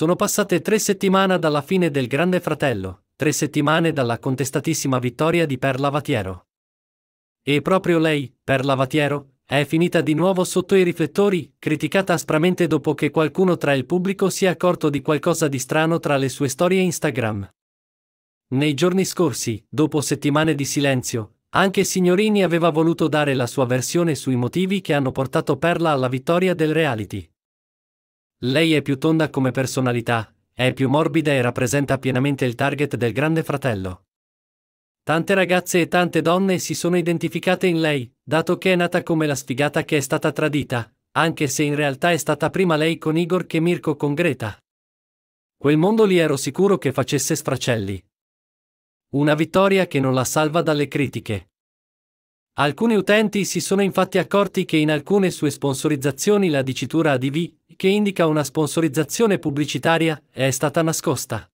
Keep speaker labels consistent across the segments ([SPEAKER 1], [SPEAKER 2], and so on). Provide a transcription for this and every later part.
[SPEAKER 1] Sono passate tre settimane dalla fine del Grande Fratello, tre settimane dalla contestatissima vittoria di Perla Vatiero. E proprio lei, Perla Vatiero, è finita di nuovo sotto i riflettori, criticata aspramente dopo che qualcuno tra il pubblico si è accorto di qualcosa di strano tra le sue storie Instagram. Nei giorni scorsi, dopo settimane di silenzio, anche Signorini aveva voluto dare la sua versione sui motivi che hanno portato Perla alla vittoria del reality. Lei è più tonda come personalità, è più morbida e rappresenta pienamente il target del grande fratello. Tante ragazze e tante donne si sono identificate in lei, dato che è nata come la sfigata che è stata tradita, anche se in realtà è stata prima lei con Igor che Mirko con Greta. Quel mondo lì ero sicuro che facesse sfracelli. Una vittoria che non la salva dalle critiche. Alcuni utenti si sono infatti accorti che in alcune sue sponsorizzazioni la dicitura ADV che indica una sponsorizzazione pubblicitaria, è stata nascosta.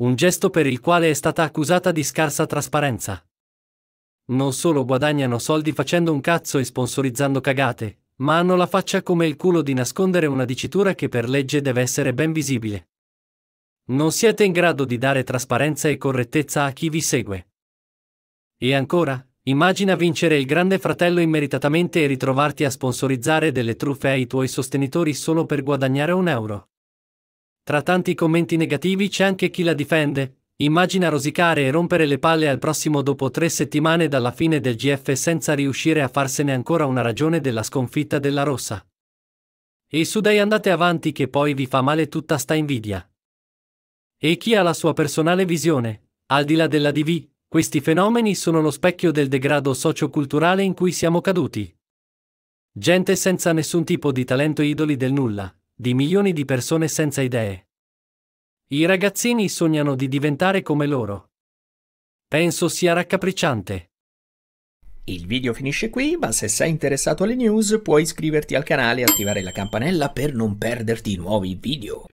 [SPEAKER 1] Un gesto per il quale è stata accusata di scarsa trasparenza. Non solo guadagnano soldi facendo un cazzo e sponsorizzando cagate, ma hanno la faccia come il culo di nascondere una dicitura che per legge deve essere ben visibile. Non siete in grado di dare trasparenza e correttezza a chi vi segue. E ancora, Immagina vincere il Grande Fratello immeritatamente e ritrovarti a sponsorizzare delle truffe ai tuoi sostenitori solo per guadagnare un euro. Tra tanti commenti negativi c'è anche chi la difende. Immagina rosicare e rompere le palle al prossimo dopo tre settimane dalla fine del GF senza riuscire a farsene ancora una ragione della sconfitta della rossa. E su dai andate avanti che poi vi fa male tutta sta invidia. E chi ha la sua personale visione, al di là della DV, questi fenomeni sono lo specchio del degrado socioculturale in cui siamo caduti. Gente senza nessun tipo di talento idoli del nulla, di milioni di persone senza idee. I ragazzini sognano di diventare come loro. Penso sia raccapricciante. Il video finisce qui, ma se sei interessato alle news puoi iscriverti al canale e attivare la campanella per non perderti nuovi video.